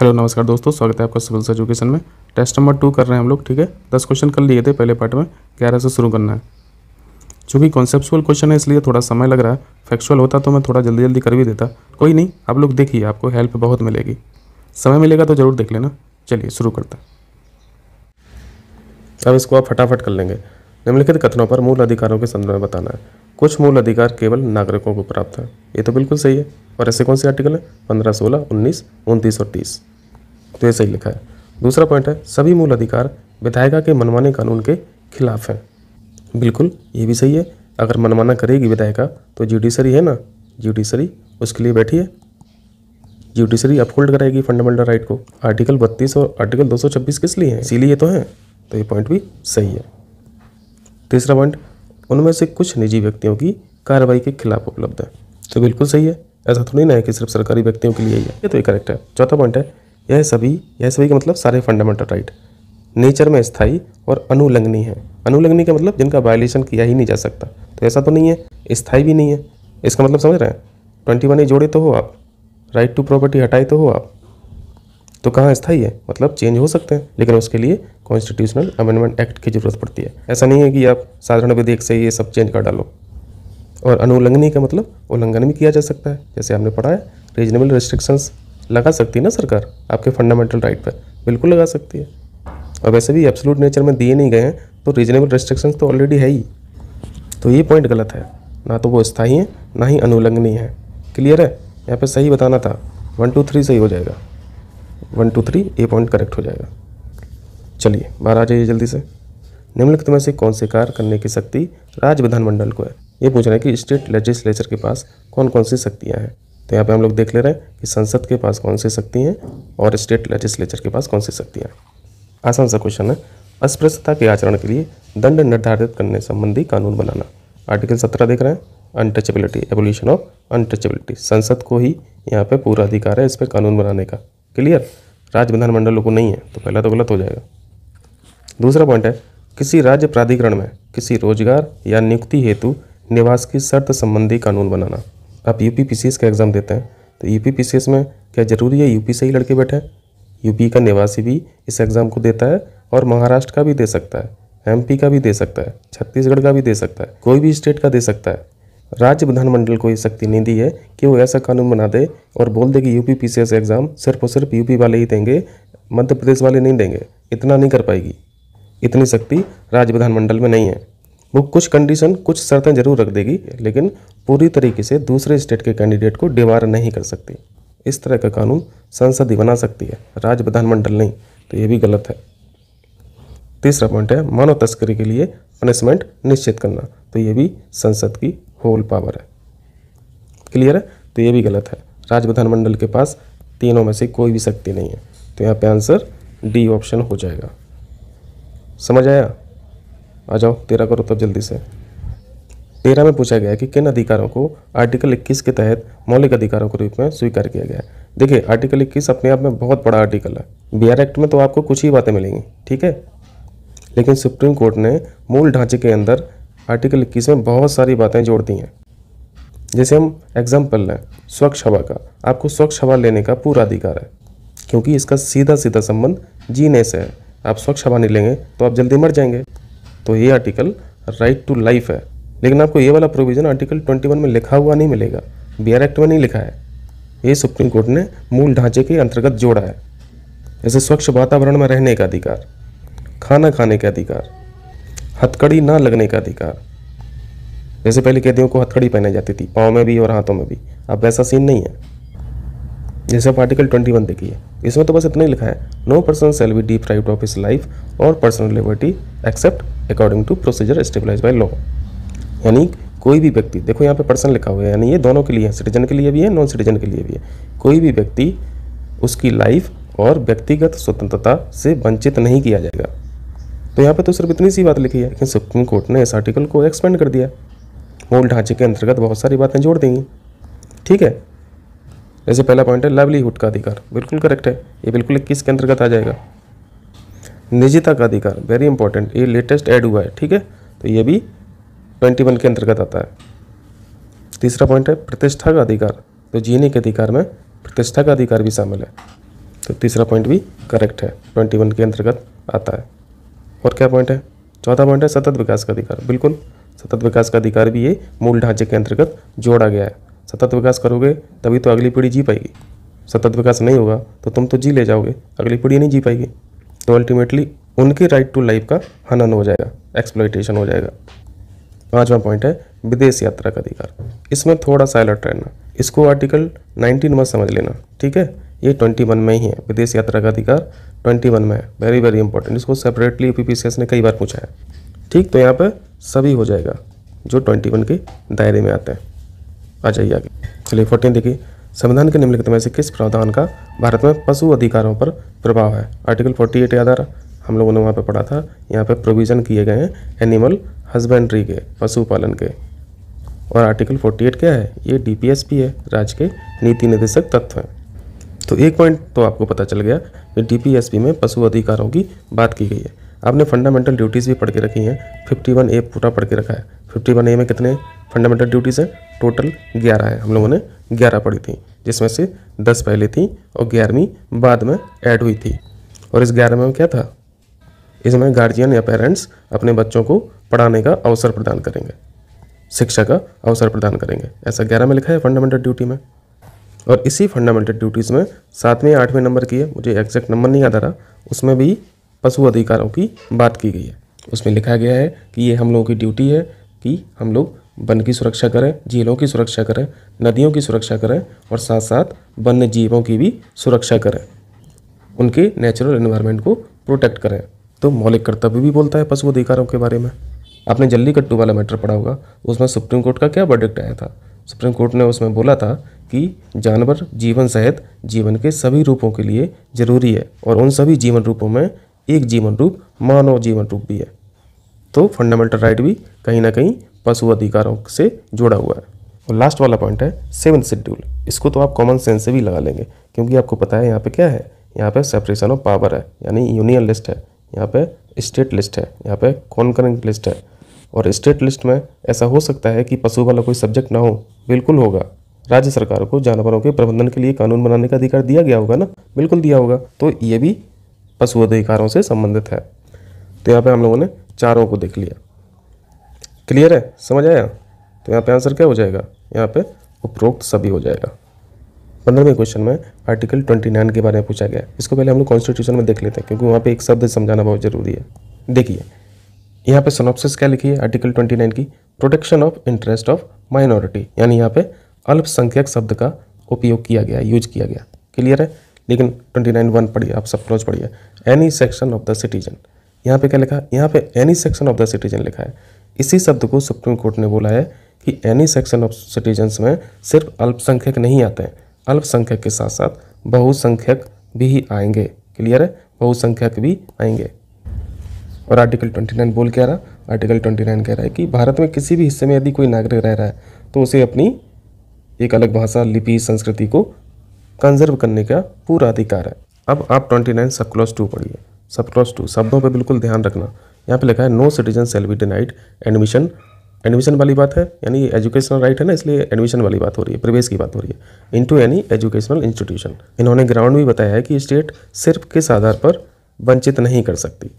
hello नमस्कार दोस्तों स्वागत है आपका सिविल्स एजुकेशन में टेस्ट नंबर टू कर रहे हैं हम लोग ठीक है दस क्वेश्चन कर लिए थे पहले पार्ट में ग्यारह से शुरू करना है चूँकि कॉन्सेप्चुअल क्वेश्चन है इसलिए थोड़ा समय लग रहा है फैक्चुअल होता तो मैं थोड़ा जल्दी जल्दी कर भी देता कोई नहीं आप लोग देखिए आपको हेल्प बहुत मिलेगी समय मिलेगा तो ज़रूर देख लेना चलिए शुरू करते अब इसको आप फटाफट कर लेंगे निम्नलिखित कथनों पर मूल अधिकारों के संदर्भ में बताना है कुछ मूल अधिकार केवल नागरिकों को प्राप्त है ये तो बिल्कुल सही है और ऐसे कौन से आर्टिकल हैं पंद्रह सोलह उन्नीस उनतीस और तीस तो ये सही लिखा है दूसरा पॉइंट है सभी मूल अधिकार विधायिका के मनमाने कानून के खिलाफ हैं बिल्कुल ये भी सही है अगर मनमाना करेगी विधायिका तो जुडिशरी है ना जुडिशरी उसके लिए बैठी है जुडिशरी अपहोल्ड कराएगी फंडामेंटल राइट को आर्टिकल बत्तीस और आर्टिकल 226 किस लिए हैं इसीलिए तो हैं तो ये पॉइंट भी सही है तीसरा पॉइंट उनमें से कुछ निजी व्यक्तियों की कार्रवाई के खिलाफ उपलब्ध है तो बिल्कुल सही है ऐसा थोड़ी ना है कि सिर्फ सरकारी व्यक्तियों के लिए ही है ये तो ये करेक्ट है चौथा पॉइंट है यह सभी यह सभी का मतलब सारे फंडामेंटल राइट नेचर में स्थाई और अनुलंघनी है अनुलंघनी का मतलब जिनका वायलेशन किया ही नहीं जा सकता तो ऐसा तो नहीं है स्थाई भी नहीं है इसका मतलब समझ रहे हैं ट्वेंटी वन ए जोड़े तो हो आप राइट टू प्रॉपर्टी हटाए तो हो आप तो कहाँ स्थाई है मतलब चेंज हो सकते हैं लेकिन उसके लिए कॉन्स्टिट्यूशनल अमेंडमेंट एक्ट की ज़रूरत पड़ती है ऐसा नहीं है कि आप साधारण विधेयक से ये सब चेंज कर डालो और अनुलंघनी का मतलब उल्लंघन भी किया जा सकता है जैसे हमने पढ़ा है रीजनेबल रिस्ट्रिक्शंस लगा सकती है ना सरकार आपके फंडामेंटल राइट पर बिल्कुल लगा सकती है और वैसे भी एब्सोलूट नेचर में दिए नहीं गए हैं तो रीजनेबल रेस्ट्रिक्शंस तो ऑलरेडी है ही तो ये पॉइंट गलत है ना तो वो स्थायी है ना ही अनुलंघनीय है क्लियर है यहाँ पे सही बताना था वन टू थ्री सही हो जाएगा one two three A point correct हो जाएगा चलिए बाहर आ जाइए जल्दी से निम्नलिखित में से कौन से कार्य करने की शक्ति राज्य विधानमंडल को है ये पूछ रहे हैं कि स्टेट लेजिस्लेचर के पास कौन कौन सी शक्तियाँ हैं तो यहाँ पे हम लोग देख ले रहे हैं कि संसद के पास कौन सी शक्ति है और स्टेट लेजिस्लेचर के पास कौन सी शक्तियाँ आसान सा क्वेश्चन है अस्पृश्यता के आचरण के लिए दंड निर्धारित करने संबंधी कानून बनाना आर्टिकल सत्रह देख रहे हैं अनटचेबिलिटी एवोल्यूशन ऑफ अनटचेबिलिटी संसद को ही यहाँ पे पूरा अधिकार है इस पर कानून बनाने का क्लियर राज्य विधानमंडलों को नहीं है तो पहला तो गलत हो जाएगा दूसरा पॉइंट है किसी राज्य प्राधिकरण में किसी रोजगार या नियुक्ति हेतु निवास की शर्त संबंधी कानून बनाना आप यूपी पी का एग्ज़ाम देते हैं तो यूपी पी में क्या ज़रूरी है यूपी से ही लड़के बैठे यूपी का निवासी भी इस एग्ज़ाम को देता है और महाराष्ट्र का भी दे सकता है एमपी का भी दे सकता है छत्तीसगढ़ का भी दे सकता है कोई भी स्टेट का दे सकता है राज्य विधानमंडल को ये शक्ति नहीं दी है कि वो ऐसा कानून बना दे और बोल दे कि यूपी पी एग्ज़ाम सिर्फ और सिर्फ यूपी वाले ही देंगे मध्य प्रदेश वाले नहीं देंगे इतना नहीं कर पाएगी इतनी शक्ति राज्य विधानमंडल में नहीं है वो कुछ कंडीशन कुछ शर्तें जरूर रख देगी लेकिन पूरी तरीके से दूसरे स्टेट के कैंडिडेट को डिवार नहीं कर सकती इस तरह का कानून संसद ही बना सकती है राज्य विधानमंडल नहीं तो ये भी गलत है तीसरा पॉइंट है मानव तस्करी के लिए पनिशमेंट निश्चित करना तो ये भी संसद की होल पावर है क्लियर है तो ये भी गलत है राज्य विधानमंडल के पास तीनों में से कोई भी शक्ति नहीं है तो यहाँ पे आंसर डी ऑप्शन हो जाएगा समझ आया आ जाओ तेरह करो तब जल्दी से तेरह में पूछा गया कि किन अधिकारों को आर्टिकल 21 के तहत मौलिक अधिकारों के रूप में स्वीकार किया गया है देखिए आर्टिकल 21 अपने आप में बहुत बड़ा आर्टिकल है बिहार एक्ट में तो आपको कुछ ही बातें मिलेंगी ठीक है लेकिन सुप्रीम कोर्ट ने मूल ढांचे के अंदर आर्टिकल 21 में बहुत सारी बातें जोड़ दी हैं जैसे हम एग्जाम्पल लें स्वच्छ हवा का आपको स्वच्छ हवा लेने का पूरा अधिकार है क्योंकि इसका सीधा सीधा संबंध जीने से है आप स्वच्छ हवा नहीं लेंगे तो आप जल्दी मर जाएंगे तो ये आर्टिकल राइट टू लाइफ है लेकिन आपको ये वाला प्रोविज़न आर्टिकल 21 में लिखा हुआ नहीं मिलेगा बिहार एक्ट में नहीं लिखा है ये सुप्रीम कोर्ट ने मूल ढांचे के अंतर्गत जोड़ा है जैसे स्वच्छ वातावरण में रहने का अधिकार खाना खाने का अधिकार हथकड़ी ना लगने का अधिकार जैसे पहले कैदियों को हथकड़ी पहनाई जाती थी पाँव में भी और हाथों में भी अब वैसा सीन नहीं है जैसे आप आर्टिकल ट्वेंटी वन देखिए इसमें तो बस इतना ही लिखा है no person shall be deprived of his life और personal liberty except according to procedure established by law यानी कोई भी व्यक्ति देखो यहाँ पे पर्सन लिखा हुआ है यानी ये दोनों के लिए है सिटीजन के लिए भी है नॉन सिटीजन के लिए भी है कोई भी व्यक्ति उसकी लाइफ और व्यक्तिगत स्वतंत्रता से वंचित नहीं किया जाएगा तो यहाँ पे तो सिर्फ इतनी सी बात लिखी है लेकिन सुप्रीम कोर्ट ने इस आर्टिकल को एक्सपेंड कर दिया मूल ढांचे के अंतर्गत बहुत सारी बातें जोड़ देंगी ठीक है वैसे पहला पॉइंट है लाइवलीहुड का अधिकार बिल्कुल करेक्ट है ये बिल्कुल इक्कीस के अंतर्गत आ जाएगा निजता का अधिकार वेरी इंपॉर्टेंट ये लेटेस्ट ऐड हुआ है ठीक है तो ये भी ट्वेंटी वन के अंतर्गत आता है तीसरा पॉइंट है प्रतिष्ठा का अधिकार तो जीने के अधिकार में प्रतिष्ठा का अधिकार भी शामिल है तो तीसरा पॉइंट भी करेक्ट है ट्वेंटी वन के अंतर्गत आता है और क्या पॉइंट है चौथा पॉइंट है सतत विकास का अधिकार बिल्कुल सतत विकास का अधिकार भी ये मूल ढांचे के अंतर्गत जोड़ा गया है सतत विकास करोगे तभी तो अगली पीढ़ी जी पाएगी सतत विकास नहीं होगा तो तुम तो जी ले जाओगे अगली पीढ़ी नहीं जी पाएगी तो अल्टीमेटली उनके राइट टू लाइफ का हनन हो जाएगा एक्सप्लाइटेशन हो जाएगा पाँचवा पॉइंट है विदेश यात्रा का अधिकार इसमें थोड़ा सा अलर्ट रहना इसको आर्टिकल 19 मत समझ लेना ठीक है ये 21 में ही है विदेश यात्रा का अधिकार 21 में है वेरी वेरी इंपॉर्टेंट इसको सेपरेटली पी ने कई बार पूछा है ठीक तो यहाँ पर सभी हो जाएगा जो वन के दायरे में आते हैं आ जाइए आगे चलिए फोर्टीन देखिए संविधान के निम्नलिखित में से किस प्रावधान का भारत में पशु अधिकारों पर प्रभाव है आर्टिकल फोर्टी एट आधार हम लोगों ने वहाँ पे पढ़ा था यहाँ पे प्रोविज़न किए गए हैं एनिमल हस्बेंड्री के पशुपालन के और आर्टिकल 48 क्या है ये डी है राज्य के नीति निदेशक तत्व हैं तो एक पॉइंट तो आपको पता चल गया कि डी में पशु अधिकारों की बात की गई है आपने फंडामेंटल ड्यूटीज़ भी पढ़ के रखी हैं फिफ्टी वन ए पूरा पढ़ के रखा है फिफ्टी वन ए में कितने फंडामेंटल ड्यूटीज़ हैं टोटल ग्यारह है हम लोगों ने ग्यारह पढ़ी थी जिसमें से दस पहले थी और ग्यारहवीं बाद में ऐड हुई थी और इस ग्यारह में क्या था इसमें गार्जियन या पेरेंट्स अपने बच्चों को पढ़ाने का अवसर प्रदान करेंगे शिक्षा का अवसर प्रदान करेंगे ऐसा ग्यारह में लिखा है फंडामेंटल ड्यूटी में और इसी फंडामेंटल ड्यूटीज़ में सातवें आठवें नंबर की है मुझे एग्जैक्ट नंबर नहीं याद आ रहा उसमें भी पशु अधिकारों की बात की गई है उसमें लिखा गया है कि ये हम लोगों की ड्यूटी है कि हम लोग वन की सुरक्षा करें झीलों की सुरक्षा करें नदियों की सुरक्षा करें और साथ साथ वन्य जीवों की भी सुरक्षा करें उनके नेचुरल इन्वायरमेंट को प्रोटेक्ट करें तो मौलिक कर्तव्य भी बोलता है पशु अधिकारों के बारे में आपने जल्दी कट्टू वाला मैटर पढ़ा होगा उसमें सुप्रीम कोर्ट का क्या वर्डिक्ट आया था सुप्रीम कोर्ट ने उसमें बोला था कि जानवर जीवन सहित जीवन के सभी रूपों के लिए जरूरी है और उन सभी जीवन रूपों में एक जीवन रूप मानव जीवन रूप भी है तो फंडामेंटल राइट भी कहीं ना कहीं पशु अधिकारों से जुड़ा हुआ है और लास्ट वाला पॉइंट है सेवन शेड्यूल इसको तो आप कॉमन सेंस से भी लगा लेंगे क्योंकि आपको पता है यहाँ पे क्या है यहाँ पे सेपरेशन ऑफ पावर है यानी यूनियन लिस्ट है यहाँ पे स्टेट लिस्ट है यहाँ पे कॉन्करेंट लिस्ट है और स्टेट लिस्ट में ऐसा हो सकता है कि पशु वाला कोई सब्जेक्ट ना हो बिल्कुल होगा राज्य सरकार को जानवरों के प्रबंधन के लिए कानून बनाने का अधिकार दिया गया होगा ना बिल्कुल दिया होगा तो ये भी अधिकारों से संबंधित है तो यहाँ पे हम लोगों ने चारों को देख लिया क्लियर है समझ आया तो यहाँ पे आंसर क्या हो जाएगा यहाँ पे उपरोक्त सभी हो जाएगा पंद्रहवें क्वेश्चन में आर्टिकल ट्वेंटी नाइन के बारे में पूछा गया इसको पहले हम लोग कॉन्स्टिट्यूशन में देख लेते हैं क्योंकि वहाँ पे एक शब्द समझाना बहुत जरूरी है देखिए यहाँ पे सोनोप्सिस क्या लिखी है आर्टिकल ट्वेंटी नाइन की protection of interest of minority यानी यहाँ पे अल्पसंख्यक शब्द का उपयोग किया गया यूज किया गया क्लियर है लेकिन ट्वेंटी नाइन वन पढ़िए आप सब क्लोज पढ़िए any section of the citizen यहाँ पे क्या लिखा है यहाँ पे any section of the citizen लिखा है इसी शब्द को सुप्रीम कोर्ट ने बोला है कि एनी सेक्शन ऑफ सिटीजन्स में सिर्फ अल्पसंख्यक नहीं आते हैं अल्पसंख्यक के साथ साथ बहुसंख्यक भी आएंगे क्लियर है बहुसंख्यक भी आएंगे और आर्टिकल नाइन बोल क्या रहा आर्टिकल नाइन कह रहा है कि भारत में किसी भी हिस्से में यदि कोई नागरिक रह रहा है तो उसे अपनी एक अलग भाषा लिपि संस्कृति को कंजर्व करने का पूरा अधिकार है अब आप twenty nine sub clause two पढ़िए सब क्लॉस टू शब्दों पे बिल्कुल ध्यान रखना यहाँ पे लिखा है no citizen shall be denied admission admission वाली बात है यानी एजुकेशनल राइट है ना इसलिए एडमिशन वाली बात हो रही है प्रवेश की बात हो रही है टू एनी एजुकेशनल इंस्टीट्यूशन इन्होंने ग्राउंड भी बताया है कि स्टेट सिर्फ किस आधार पर वंचित नहीं कर सकती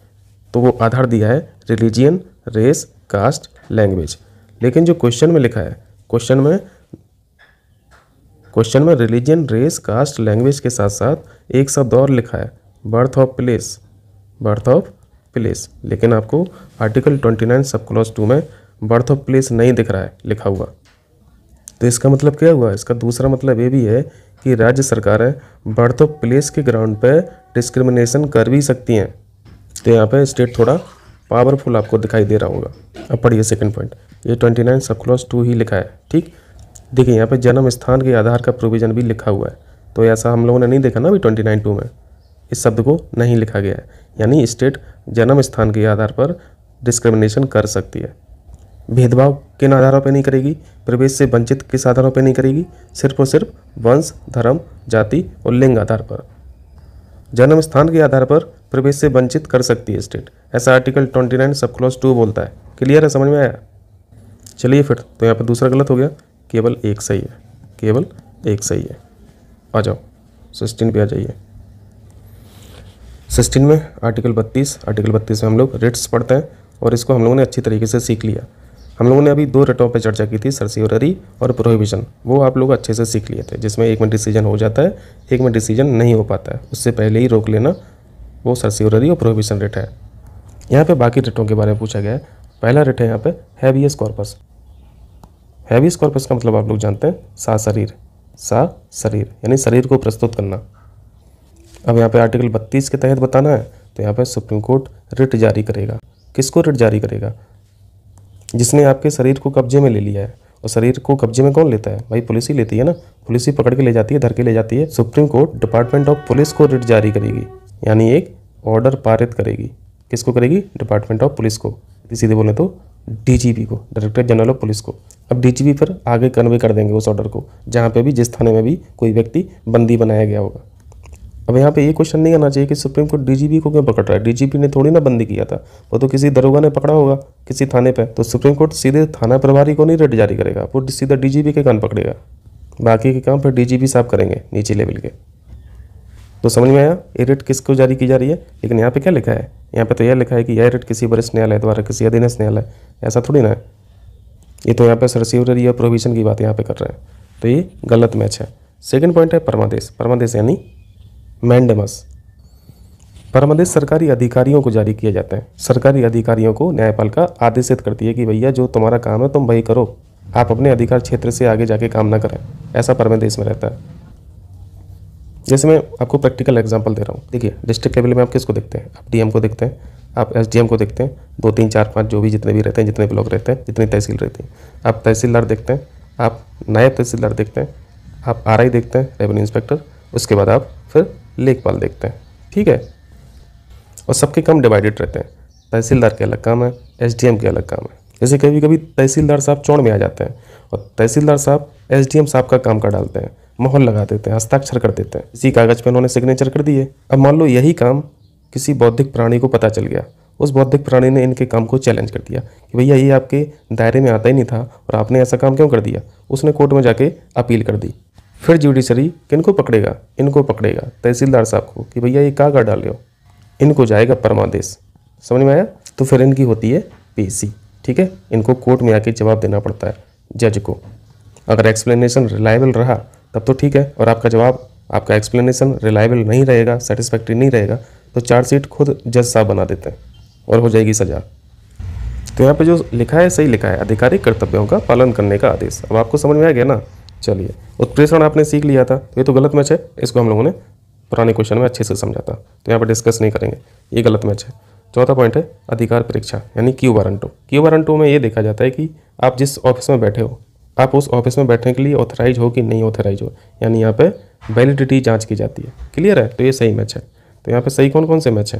तो वो आधार दिया है रिलीजियन रेस कास्ट लैंग्वेज लेकिन जो क्वेश्चन में लिखा है क्वेश्चन में क्वेश्चन में रिलीजन रेस कास्ट लैंग्वेज के साथ साथ एक शब्द और लिखा है birth of place birth of place लेकिन आपको आर्टिकल 29 सब क्लॉज टू में बर्थ ऑफ प्लेस नहीं दिख रहा है लिखा हुआ तो इसका मतलब क्या हुआ इसका दूसरा मतलब ये भी है कि राज्य सरकारें बर्थ ऑफ प्लेस के ग्राउंड पर डिस्क्रिमिनेशन कर भी सकती हैं तो यहाँ पर स्टेट थोड़ा पावरफुल आपको दिखाई दे रहा होगा अब पढ़िए सेकंड पॉइंट ये 29 सब क्लॉज टू ही लिखा है ठीक देखिए यहाँ पे जन्म स्थान के आधार का प्रोविज़न भी लिखा हुआ है तो ऐसा हम लोगों ने नहीं देखा ना अभी ट्वेंटी नाइन टू में इस शब्द को नहीं लिखा गया है यानी स्टेट जन्म स्थान के आधार पर डिस्क्रिमिनेशन कर सकती है भेदभाव किन आधारों पर नहीं करेगी प्रवेश से वंचित किस आधारों पर नहीं करेगी सिर्फ और सिर्फ वंश धर्म जाति और लिंग आधार पर जन्म स्थान के आधार पर प्रवेश से वंचित कर सकती है स्टेट ऐसा article twenty nine sub clause two बोलता है क्लियर है समझ में आया चलिए फिर तो यहाँ पर दूसरा गलत हो गया केवल एक सही है केवल एक सही है आ जाओ सिक्सटीन पे आ जाइए सिक्सटीन में आर्टिकल बत्तीस आर्टिकल बत्तीस में हम लोग रिट्स पढ़ते हैं और इसको हम लोगों ने अच्छी तरीके से सीख लिया हम लोगों ने अभी दो रेटों पर चर्चा की थी सरसियोररी और प्रोहिबिशन वो आप लोग अच्छे से सीख लिए थे जिसमें एक में डिसीजन हो जाता है एक में डिसीजन नहीं हो पाता है उससे पहले ही रोक लेना वो सरसियोररी और प्रोहिबिशन रेट है यहाँ पे बाकी रेटों के बारे में पूछा गया है पहला रेट है यहाँ पे हैवियस कॉर्पस हैवी कॉर्पस का मतलब आप लोग जानते हैं सा शरीर सा शरीर यानी शरीर को प्रस्तुत करना अब यहाँ पे आर्टिकल 32 के तहत बताना है तो यहाँ पे सुप्रीम कोर्ट रिट जारी करेगा किसको रिट जारी करेगा जिसने आपके शरीर को कब्जे में ले लिया है और शरीर को कब्जे में कौन लेता है भाई पुलिस ही लेती है ना पुलिस ही पकड़ के ले जाती है धर के ले जाती है supreme court department of police को रिट जारी करेगी यानी एक ऑर्डर पारित करेगी किसको करेगी डिपार्टमेंट ऑफ पुलिस को सीधे बोले तो डीजीपी को डायरेक्टर जनरल ऑफ पुलिस को अब डीजीपी पर आगे कन्वे कर देंगे उस ऑर्डर को जहाँ पे भी जिस थाने में भी कोई व्यक्ति बंदी बनाया गया होगा अब यहाँ पे ये क्वेश्चन नहीं आना चाहिए कि सुप्रीम कोर्ट डीजीपी को क्यों पकड़ रहा है डीजीपी ने थोड़ी ना बंदी किया था वो तो किसी दरोगा ने पकड़ा होगा किसी थाने पर तो सुप्रीम कोर्ट सीधे थाना प्रभारी को नहीं रेट जारी करेगा वो सीधा डीजीपी के कान पकड़ेगा बाकी के काम फिर डी साहब करेंगे नीचे लेवल के तो समझ में आया ये रेट किसको जारी की जा रही है लेकिन यहाँ पे क्या लिखा है यहाँ पे तो यह लिखा है कि यह रेट किसी वरिष्ठ न्यायालय द्वारा किसी अधीनस्थ न्यायालय ऐसा थोड़ी ना है ये तो यहाँ पे सरसीवरी या प्रोविजन की बात यहाँ पे कर रहे हैं तो ये गलत मैच है सेकंड पॉइंट है परमादेश परमादेश यानी मैंडमस परमादेश सरकारी अधिकारियों को जारी किया जाता है सरकारी अधिकारियों को न्यायपालिका आदेशित करती है कि भैया जो तुम्हारा काम है तुम वही करो आप अपने अधिकार क्षेत्र से आगे जाके काम ना करें ऐसा परमादेश में रहता है जैसे मैं आपको प्रैक्टिकल एग्जाम्पल दे रहा हूँ देखिए डिस्ट्रिक्ट लेवल में आप किसको देखते हैं आप डीएम को देखते हैं आप एस को देखते हैं दो तीन चार पाँच जो भी जितने भी रहते हैं जितने ब्लॉक रहते हैं जितनी तहसील रहती है आप तहसीलदार देखते हैं आप नायब तहसीलदार देखते हैं आप आर देखते हैं रेवेन्यू इंस्पेक्टर उसके बाद आप फिर लेखपाल देखते हैं ठीक है और सबके काम डिवाइडेड रहते हैं तहसीलदार के अलग काम है एस के अलग काम है जैसे कभी कभी तहसीलदार साहब चौड़ में आ जाते हैं और तहसीलदार साहब एस साहब का काम कर डालते हैं माहौल लगा देते हैं हस्ताक्षर कर देते हैं इसी कागज़ पर उन्होंने सिग्नेचर कर दिए अब मान लो यही काम किसी बौद्धिक प्राणी को पता चल गया उस बौद्धिक प्राणी ने इनके काम को चैलेंज कर दिया कि भैया ये आपके दायरे में आता ही नहीं था और आपने ऐसा काम क्यों कर दिया उसने कोर्ट में जाके अपील कर दी फिर जुडिशरी किनको पकड़ेगा इनको पकड़ेगा तहसीलदार साहब को कि भैया ये कहाँ कर डाल हो इनको जाएगा परमादेश समझ में आया तो फिर इनकी होती है पेशी ठीक है इनको कोर्ट में आके जवाब देना पड़ता है जज को अगर एक्सप्लेनेशन रिलायबल रहा तब तो ठीक है और आपका जवाब आपका एक्सप्लेनेशन रिलायबल नहीं रहेगा सेटिस्फैक्ट्री नहीं रहेगा तो चार्जशीट खुद जज साहब बना देते हैं और हो जाएगी सजा तो यहाँ पे जो लिखा है सही लिखा है आधिकारिक कर्तव्यों का पालन करने का आदेश अब आपको समझ में आ गया ना चलिए उत्प्रेषण आपने सीख लिया था ये तो गलत मैच है इसको हम लोगों ने पुराने क्वेश्चन में अच्छे से समझा था तो यहाँ पर डिस्कस नहीं करेंगे ये गलत मैच है चौथा पॉइंट है अधिकार परीक्षा यानी quo warranto two quo warranto two में ये देखा जाता है कि आप जिस ऑफिस में बैठे हो आप उस ऑफिस में बैठने के लिए ऑथराइज हो कि नहीं ऑथराइज हो यानी यहाँ पे वैलिडिटी जांच की जाती है क्लियर है तो ये सही मैच है तो यहाँ पे सही कौन कौन से मैच है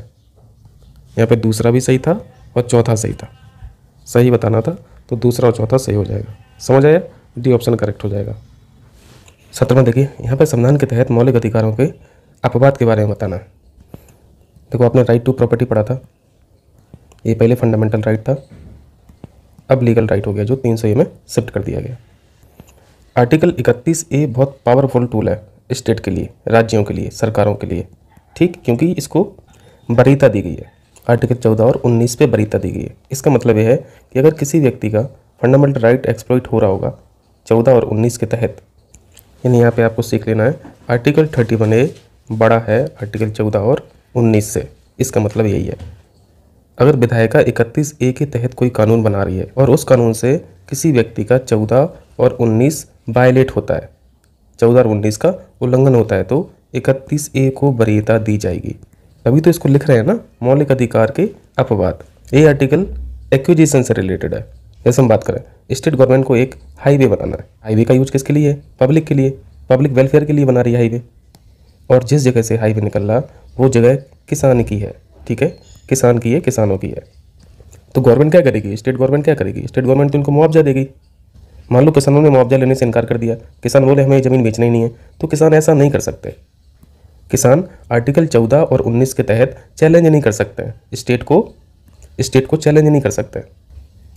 यहाँ पे दूसरा भी सही था और चौथा सही था सही बताना था तो दूसरा और चौथा सही हो जाएगा समझ आया डी ऑप्शन करेक्ट हो जाएगा सत्र में देखिए यहाँ पर संविधान के तहत मौलिक अधिकारों के अपवाद के बारे में बताना है देखो आपने राइट टू प्रॉपर्टी पढ़ा था ये पहले फंडामेंटल राइट था अब लीगल राइट हो गया जो तीन सौ में शिफ्ट कर दिया गया आर्टिकल इकतीस ए बहुत पावरफुल टूल है स्टेट के लिए राज्यों के लिए सरकारों के लिए ठीक क्योंकि इसको बरीता दी गई है आर्टिकल चौदह और उन्नीस पे बरीता दी गई है इसका मतलब यह है कि अगर किसी व्यक्ति का फंडामेंटल राइट एक्सप्लॉइट हो रहा होगा चौदह और उन्नीस के तहत यानी यहाँ पे आपको सीख लेना है आर्टिकल थर्टी वन ए बड़ा है आर्टिकल चौदह और उन्नीस से इसका मतलब यही है अगर विधायिका इकतीस ए के तहत कोई कानून बना रही है और उस कानून से किसी व्यक्ति का चौदह और उन्नीस वायलेट होता है चौदह और उन्नीस का उल्लंघन होता है तो इकतीस ए को वरीयता दी जाएगी तभी तो इसको लिख रहे हैं ना मौलिक अधिकार के अपवाद ये आर्टिकल एक्विजिशन से रिलेटेड है जैसे हम बात करें स्टेट गवर्नमेंट को एक हाईवे बनाना है हाईवे का यूज किसके लिए है पब्लिक के लिए पब्लिक वेलफेयर के लिए बना रही है हाईवे और जिस जगह से हाईवे निकल रहा वो जगह किसान की है ठीक है किसान की है किसानों की है तो गवर्नमेंट क्या करेगी स्टेट गवर्नमेंट क्या करेगी स्टेट गवर्नमेंट तो इनको मुआवजा देगी मान लो किसानों ने मुआवजा लेने से इनकार कर दिया किसान बोले हमें ज़मीन बेचना ही नहीं है तो किसान ऐसा नहीं कर सकते किसान आर्टिकल 14 और 19 के तहत चैलेंज नहीं कर सकते स्टेट को स्टेट को चैलेंज नहीं कर सकते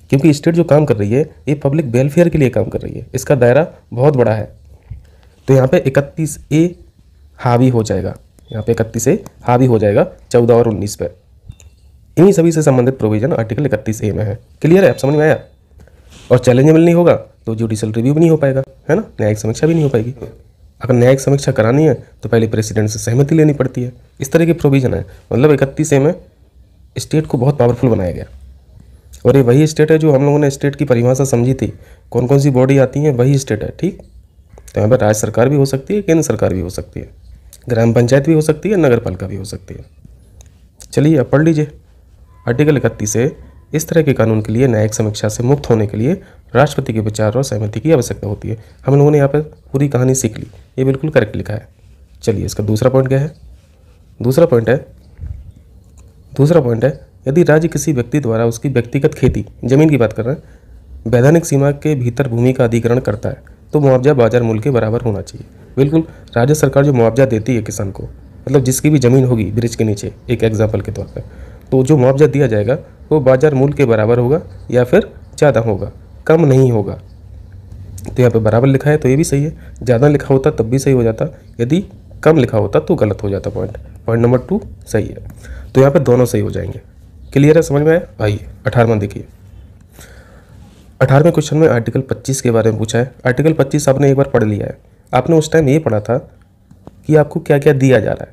क्योंकि स्टेट जो काम कर रही है ये पब्लिक वेलफेयर के लिए काम कर रही है इसका दायरा बहुत बड़ा है तो यहाँ पे इकतीस ए हावी हो जाएगा यहाँ पे इकतीस ए हावी हो जाएगा चौदह और उन्नीस पे इन्हीं सभी से संबंधित प्रोविजन आर्टिकल इकतीस ए में है क्लियर है आप समझ में आया और चैलेंजेबल नहीं होगा तो जुडिशल रिव्यू भी नहीं हो पाएगा है ना न्यायिक समीक्षा भी नहीं हो पाएगी अगर न्यायिक समीक्षा करानी है तो पहले प्रेसिडेंट से सहमति लेनी पड़ती है इस तरह के प्रोविज़न है मतलब इकतीस ए में स्टेट को बहुत पावरफुल बनाया गया और ये वही स्टेट है जो हम लोगों ने स्टेट की परिभाषा समझी थी कौन कौन सी बॉडी आती है वही स्टेट है ठीक तो यहाँ पर राज्य सरकार भी हो सकती है केंद्र सरकार भी हो सकती है ग्राम पंचायत भी हो सकती है नगर पालिका भी हो सकती है चलिए अब पढ़ लीजिए आर्टिकल इकतीस है इस तरह के कानून के लिए न्यायिक समीक्षा से मुक्त होने के लिए राष्ट्रपति के विचार और सहमति की आवश्यकता होती है हम लोगों ने यहाँ पर पूरी कहानी सीख ली ये बिल्कुल करेक्ट लिखा है चलिए इसका दूसरा पॉइंट क्या है दूसरा पॉइंट है दूसरा पॉइंट है यदि राज्य किसी व्यक्ति द्वारा उसकी व्यक्तिगत खेती जमीन की बात कर रहे हैं वैधानिक सीमा के भीतर भूमि का अधिग्रहण करता है तो मुआवजा बाजार मूल्य के बराबर होना चाहिए बिल्कुल राज्य सरकार जो मुआवजा देती है किसान को मतलब जिसकी भी ज़मीन होगी ब्रिज के नीचे एक एग्जाम्पल के तौर पर तो जो मुआवजा दिया जाएगा वो बाज़ार मूल्य के बराबर होगा या फिर ज़्यादा होगा कम नहीं होगा तो यहाँ पे बराबर लिखा है तो ये भी सही है ज़्यादा लिखा होता तब भी सही हो जाता यदि कम लिखा होता तो गलत हो जाता पॉइंट पॉइंट नंबर टू सही है तो यहाँ पर दोनों सही हो जाएंगे क्लियर है समझ में आया आइए अठारहवा देखिए अठारहवें क्वेश्चन में आर्टिकल 25 के बारे में पूछा है आर्टिकल 25 आपने एक बार पढ़ लिया है आपने उस टाइम ये पढ़ा था कि आपको क्या क्या दिया जा रहा है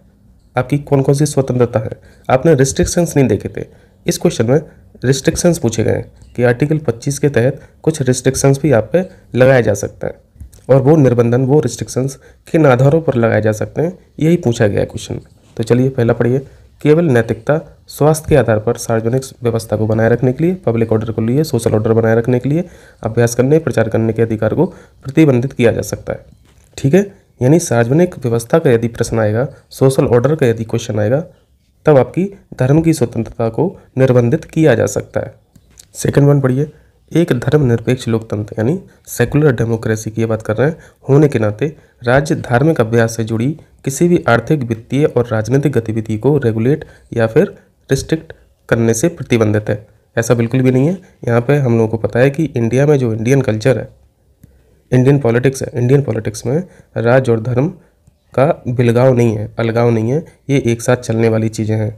आपकी कौन कौन सी स्वतंत्रता है आपने रिस्ट्रिक्शंस नहीं देखे थे इस क्वेश्चन में रिस्ट्रिक्शंस पूछे गए हैं कि आर्टिकल 25 के तहत कुछ रिस्ट्रिक्शंस भी आप पे लगाए जा सकते हैं और वो निर्बंधन वो रिस्ट्रिक्शंस किन आधारों पर लगाए जा सकते हैं यही पूछा गया है क्वेश्चन तो चलिए पहला पढ़िए केवल नैतिकता स्वास्थ्य के आधार पर सार्वजनिक व्यवस्था को बनाए रखने के लिए पब्लिक ऑर्डर को लिए सोशल ऑर्डर बनाए रखने के लिए अभ्यास करने प्रचार करने के अधिकार को प्रतिबंधित किया जा सकता है ठीक है यानी सार्वजनिक व्यवस्था का यदि प्रश्न आएगा सोशल ऑर्डर का यदि क्वेश्चन आएगा तब आपकी धर्म की स्वतंत्रता को निर्बंधित किया जा सकता है सेकंड वन पढ़िए एक धर्मनिरपेक्ष लोकतंत्र यानी सेकुलर डेमोक्रेसी की बात कर रहे हैं होने के नाते राज्य धार्मिक अभ्यास से जुड़ी किसी भी आर्थिक वित्तीय और राजनीतिक गतिविधि को रेगुलेट या फिर रिस्ट्रिक्ट करने से प्रतिबंधित है ऐसा बिल्कुल भी नहीं है यहाँ पे हम लोगों को पता है कि इंडिया में जो इंडियन कल्चर है इंडियन पॉलिटिक्स है इंडियन पॉलिटिक्स में राज्य और धर्म का बिलगाव नहीं है अलगाव नहीं है ये एक साथ चलने वाली चीज़ें हैं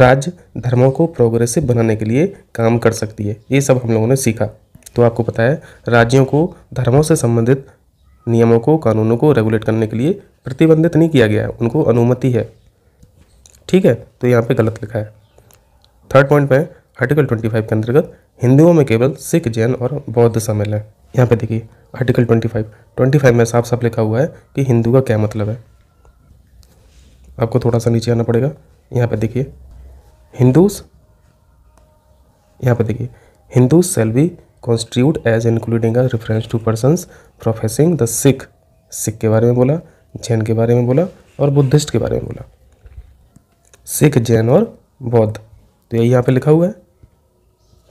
राज्य धर्मों को प्रोग्रेसिव बनाने के लिए काम कर सकती है ये सब हम लोगों ने सीखा तो आपको पता है राज्यों को धर्मों से संबंधित नियमों को कानूनों को रेगुलेट करने के लिए प्रतिबंधित नहीं किया गया है उनको अनुमति है ठीक है तो यहाँ पे गलत लिखा है थर्ड पॉइंट में आर्टिकल 25 के अंतर्गत हिंदुओं में केवल सिख जैन और बौद्ध शामिल हैं यहाँ पे देखिए article twenty five twenty five में साफ साफ लिखा हुआ है कि हिंदू का क्या मतलब है आपको थोड़ा सा नीचे आना पड़ेगा यहाँ पे देखिए हिंदूज यहाँ पे देखिए Hindus shall be constitute as including a reference to persons professing the Sikh Sikh के बारे में बोला जैन के बारे में बोला और बुद्धिस्ट के बारे में बोला सिख जैन और बौद्ध तो यही यहाँ पे लिखा हुआ है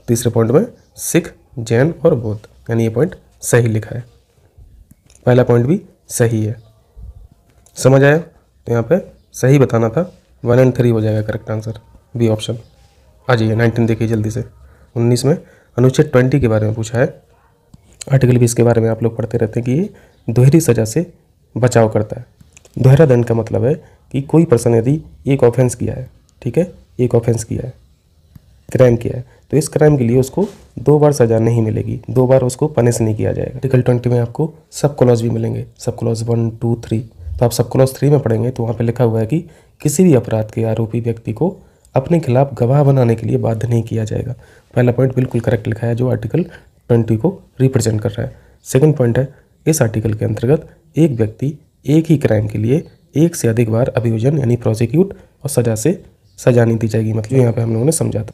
तीसरे पॉइंट में सिख जैन और बौद्ध यानी ये पॉइंट सही लिखा है पहला पॉइंट भी सही है समझ आया तो यहाँ पे सही बताना था वन एंड थ्री हो जाएगा करेक्ट आंसर बी ऑप्शन आ जाइए नाइनटीन देखिए जल्दी से उन्नीस में अनुच्छेद ट्वेंटी के बारे में पूछा है आर्टिकल बीस के बारे में आप लोग पढ़ते रहते हैं कि ये दोहरी सजा से बचाव करता है दोहरा दंड का मतलब है कि कोई पर्सन यदि एक ऑफेंस किया है ठीक है एक ऑफेंस किया है क्राइम किया है तो इस क्राइम के लिए उसको दो बार सजा नहीं मिलेगी दो बार उसको पनिश नहीं किया जाएगा आर्टिकल ट्वेंटी में आपको सब क्लॉज भी मिलेंगे sub clause one two three तो आप सब क्लॉज थ्री में पढ़ेंगे तो वहाँ पर लिखा हुआ है कि किसी भी अपराध के आरोपी व्यक्ति को अपने खिलाफ गवाह बनाने के लिए बाध्य नहीं किया जाएगा पहला पॉइंट बिल्कुल करेक्ट लिखा है जो आर्टिकल ट्वेंटी को रिप्रेजेंट कर रहा है सेकेंड पॉइंट है इस आर्टिकल के अंतर्गत एक व्यक्ति एक ही क्राइम के लिए एक से अधिक बार अभियोजन यानी प्रोसिक्यूट और सजा से सजा नहीं दी जाएगी मतलब यहाँ पे हम लोगों ने समझा था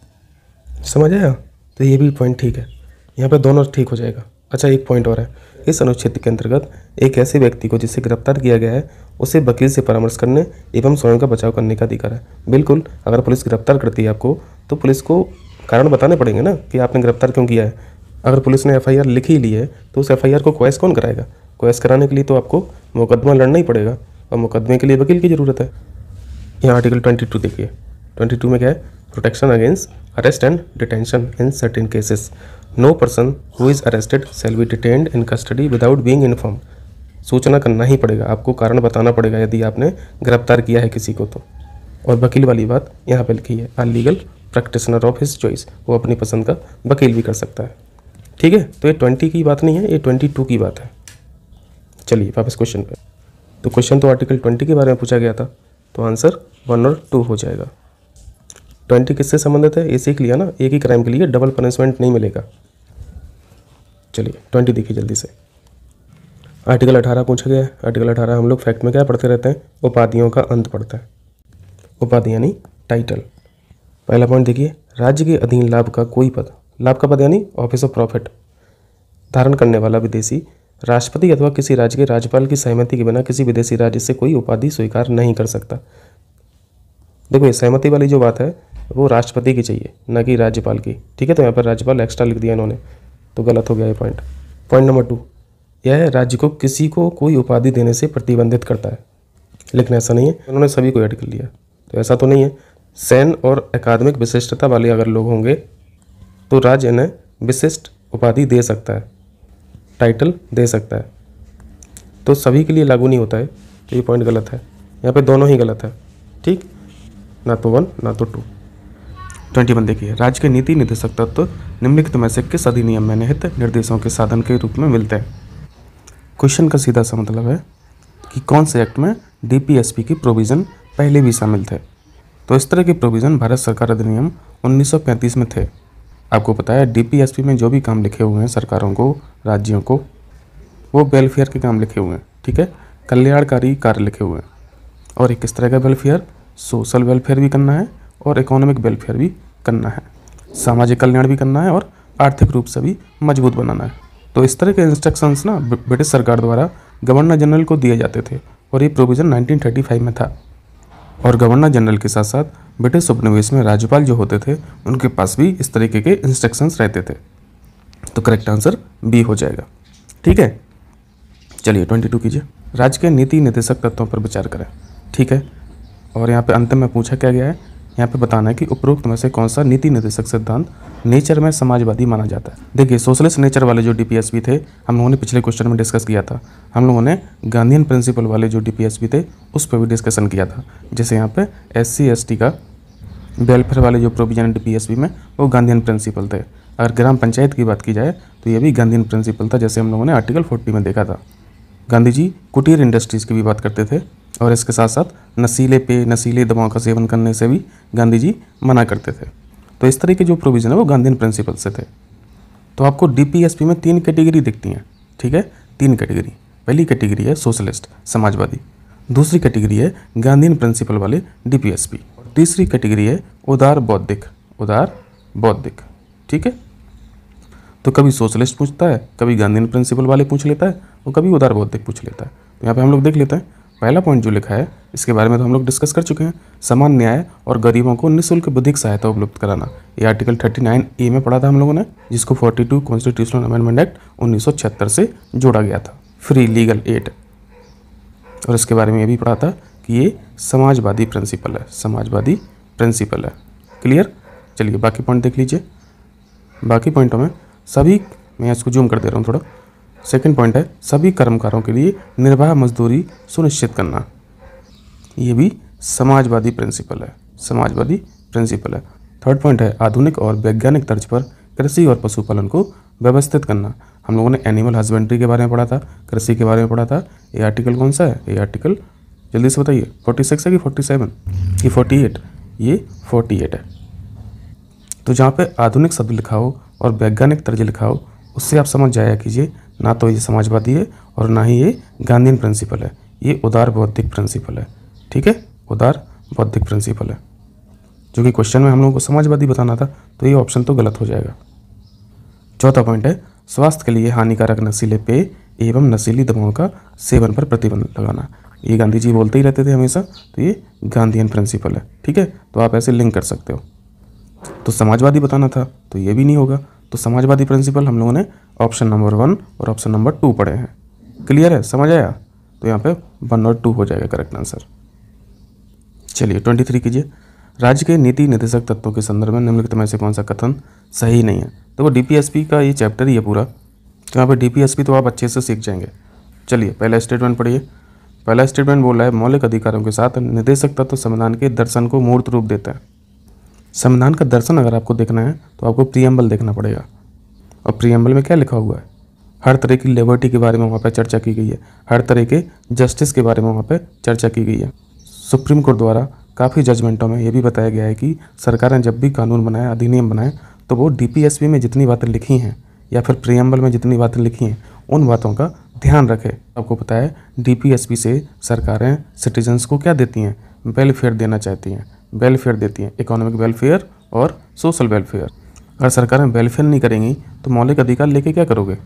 समझ आया तो ये भी पॉइंट ठीक है यहाँ पर दोनों ठीक हो जाएगा अच्छा एक पॉइंट और है इस अनुच्छेद के अंतर्गत एक ऐसे व्यक्ति को जिसे गिरफ्तार किया गया है उसे वकील से परामर्श करने एवं स्वयं का बचाव करने का अधिकार है बिल्कुल अगर पुलिस गिरफ्तार करती है आपको तो पुलिस को कारण बताने पड़ेंगे ना कि आपने गिरफ्तार क्यों किया है अगर पुलिस ने एफ लिखी ली है तो उस एफ को क्वेस e कौन कराएगा क्वेस e कराने के लिए तो आपको मुकदमा लड़ना ही पड़ेगा और मुकदमे के लिए वकील की ज़रूरत है यहाँ आर्टिकल ट्वेंटी देखिए ट्वेंटी में क्या है protection against arrest and detention in certain cases no person who is arrested shall be detained in custody without being informed सूचना करना ही पड़ेगा आपको कारण बताना पड़ेगा यदि आपने गिरफ्तार किया है किसी को तो और वकील वाली बात यहाँ पे लिखी है a legal practitioner of his choice वो अपनी पसंद का वकील भी कर सकता है ठीक है तो ये ट्वेंटी की बात नहीं है ये ट्वेंटी टू की बात है चलिए वापस क्वेश्चन पे तो क्वेश्चन तो आर्टिकल ट्वेंटी के बारे में पूछा गया था तो आंसर वन और टू हो जाएगा ट्वेंटी किससे संबंधित है इसी के लिए ना एक ही क्राइम के लिए डबल पनिशमेंट नहीं मिलेगा चलिए ट्वेंटी देखिए जल्दी से आर्टिकल अठारह पूछा गया है आर्टिकल अठारह हम लोग फैक्ट में क्या पढ़ते रहते हैं उपाधियों का अंत पड़ता है उपाधि यानी टाइटल पहला पॉइंट देखिए राज्य के अधीन लाभ का कोई पद लाभ का पद यानी ऑफिस ऑफ प्रॉफिट धारण करने वाला विदेशी राष्ट्रपति अथवा किसी राज्य के राज्यपाल की सहमति के बिना किसी विदेशी राज्य से कोई उपाधि स्वीकार नहीं कर सकता देखो ये सहमति वाली जो बात है वो राष्ट्रपति की चाहिए ना कि राज्यपाल की ठीक है तो यहाँ पर राज्यपाल एक्स्ट्रा लिख दिया इन्होंने तो गलत हो गया ये पॉइंट पॉइंट नंबर टू यह राज्य को किसी को कोई उपाधि देने से प्रतिबंधित करता है लेकिन ऐसा नहीं है उन्होंने सभी को ऐड कर लिया तो ऐसा तो नहीं है सैन और अकादमिक विशिष्टता वाले अगर लोग होंगे तो राज्य इन्हें विशिष्ट उपाधि दे सकता है टाइटल दे सकता है तो सभी के लिए लागू नहीं होता है तो ये पॉइंट गलत है यहाँ पे दोनों ही गलत है ठीक ना तो वन ना तो टू ट्वेंटी वन देखिए राज्य के नीति निदेशक तत्व निम्नलिखित में से किस अधिनियम में निहित निर्देशों के साधन के रूप में मिलते हैं क्वेश्चन का सीधा सा मतलब है कि कौन से एक्ट में डीपीएसपी की प्रोविज़न पहले भी शामिल थे तो इस तरह के प्रोविज़न भारत सरकार अधिनियम 1935 में थे आपको पता है डीपीएसपी में जो भी काम लिखे हुए हैं सरकारों को राज्यों को वो वेलफेयर के काम लिखे हुए हैं ठीक है कल्याणकारी कार्य लिखे हुए हैं और एक किस तरह का वेलफेयर सोशल वेलफेयर भी करना है और इकोनॉमिक वेलफेयर भी करना है सामाजिक कल्याण भी करना है और आर्थिक रूप से भी मजबूत बनाना है तो इस तरह के इंस्ट्रक्शंस ना ब्रिटिश सरकार द्वारा गवर्नर जनरल को दिए जाते थे और ये प्रोविज़न 1935 में था और गवर्नर जनरल के साथ साथ ब्रिटिश उपनिवेश में राज्यपाल जो होते थे उनके पास भी इस तरीके के इंस्ट्रक्शंस रहते थे तो करेक्ट आंसर बी हो जाएगा ठीक है चलिए 22 कीजिए राज्य के नीति निर्देशक तत्वों पर विचार करें ठीक है और यहाँ पे अंत में पूछा क्या गया है यहाँ पे बताना है कि उपरोक्त में से कौन सा नीति निर्देशक सिद्धांत नेचर में समाजवादी माना जाता है देखिए सोशलिस्ट नेचर वाले जो डीपीएसपी थे हम लोगों ने पिछले क्वेश्चन में डिस्कस किया था हम लोगों ने गांधीन प्रिंसिपल वाले जो डीपीएसपी थे उस पर भी डिस्कशन किया था जैसे यहाँ पर एस सी का वेलफेयर वाले जो प्रोविजन डी में वो गांधीन प्रिंसिपल थे अगर ग्राम पंचायत की बात की जाए तो ये भी गांधीन प्रिंसिपल था जैसे हम लोगों ने आर्टिकल फोर्टी में देखा था गांधी जी कुटीर इंडस्ट्रीज़ की भी बात करते थे और इसके साथ साथ नशीले पे नशीले दवाओं का सेवन करने से भी गांधी जी मना करते थे तो इस तरह के जो प्रोविज़न है वो गांधीन प्रिंसिपल से थे तो आपको डीपीएसपी में तीन कैटेगरी दिखती हैं ठीक है तीन कैटेगरी पहली कैटेगरी है सोशलिस्ट समाजवादी दूसरी कैटेगरी है गांधीन प्रिंसिपल वाले डीपीएसपी और तीसरी कैटेगरी है उदार बौद्धिक उदार बौद्धिक ठीक है तो कभी सोशलिस्ट पूछता है कभी गांधीन प्रिंसिपल वाले पूछ लेता है और कभी उदार बौद्धिक पूछ लेता है तो यहाँ पे हम लोग देख लेते हैं पहला पॉइंट जो लिखा है इसके बारे में तो हम लोग डिस्कस कर चुके हैं समान न्याय और गरीबों को निःशुल्क बुद्धिक सहायता उपलब्ध कराना ये आर्टिकल 39 ए में पढ़ा था हम लोगों ने जिसको 42 कॉन्स्टिट्यूशनल अमेंडमेंट एक्ट उन्नीस से जोड़ा गया था फ्री लीगल एड और इसके बारे में ये भी पढ़ा था कि ये समाजवादी प्रिंसिपल है समाजवादी प्रिंसिपल है क्लियर चलिए बाकी पॉइंट देख लीजिए बाकी पॉइंटों में सभी मैं इसको जूम कर दे रहा हूँ थोड़ा सेकंड पॉइंट है सभी कर्मकारों के लिए निर्वाह मजदूरी सुनिश्चित करना ये भी समाजवादी प्रिंसिपल है समाजवादी प्रिंसिपल है थर्ड पॉइंट है आधुनिक और वैज्ञानिक तर्ज पर कृषि और पशुपालन को व्यवस्थित करना हम लोगों ने एनिमल हस्बेंड्री के बारे में पढ़ा था कृषि के बारे में पढ़ा था ये आर्टिकल कौन सा है ये आर्टिकल जल्दी से बताइए फोर्टी सिक्स है कि फोर्टी सेवन ये फोर्टी एट ये फोर्टी एट है तो जहाँ पे आधुनिक शब्द लिखा हो और वैज्ञानिक तर्ज लिखा हो उससे आप समझ जाया कीजिए ना तो ये समाजवादी है और ना ही ये गांधीन प्रिंसिपल है ये उदार बौद्धिक प्रिंसिपल है ठीक है उदार बौद्धिक प्रिंसिपल है जो कि क्वेश्चन में हम लोगों को समाजवादी बताना था तो ये ऑप्शन तो गलत हो जाएगा चौथा पॉइंट है स्वास्थ्य के लिए हानिकारक नशीले पेय एवं नशीली दवाओं का सेवन पर प्रतिबंध लगाना ये गांधी जी बोलते ही रहते थे हमेशा तो ये गांधीयन प्रिंसिपल है ठीक है तो आप ऐसे लिंक कर सकते हो तो समाजवादी बताना था तो ये भी नहीं होगा तो समाजवादी प्रिंसिपल हम लोगों ने ऑप्शन नंबर वन और ऑप्शन नंबर टू पढ़े हैं क्लियर है समझ आया तो यहाँ पे वन और टू हो जाएगा करेक्ट आंसर चलिए ट्वेंटी थ्री कीजिए राज्य के नीति निर्देशक तत्वों के संदर्भ में निम्नलिखित में से कौन सा कथन सही नहीं है तो वो डी का ये चैप्टर ही है पूरा तो यहाँ पर डी तो आप अच्छे से सीख जाएंगे चलिए पहला स्टेटमेंट पढ़िए पहला स्टेटमेंट बोला है मौलिक अधिकारों के साथ निदेशक तत्व संविधान के दर्शन को मूर्त रूप देता है संविधान का दर्शन अगर आपको देखना है तो आपको प्रियम्बल देखना पड़ेगा और प्रियम्बल में क्या लिखा हुआ है हर तरह की लिबर्टी के बारे में वहाँ पर चर्चा की गई है हर तरह के जस्टिस के बारे में वहाँ पर चर्चा की गई है सुप्रीम कोर्ट द्वारा काफ़ी जजमेंटों में यह भी बताया गया है कि सरकार ने जब भी कानून बनाया अधिनियम बनाए तो वो डी में जितनी बातें लिखी हैं या फिर प्रियम्बल में जितनी बातें लिखी हैं उन बातों का ध्यान रखें आपको पता है डीपीएसपी से सरकारें सिटीजन्स को क्या देती हैं वेलफेयर देना चाहती हैं वेलफेयर देती हैं इकोनॉमिक वेलफेयर और सोशल वेलफेयर अगर सरकारें वेलफेयर नहीं करेंगी तो मौलिक अधिकार लेके क्या करोगे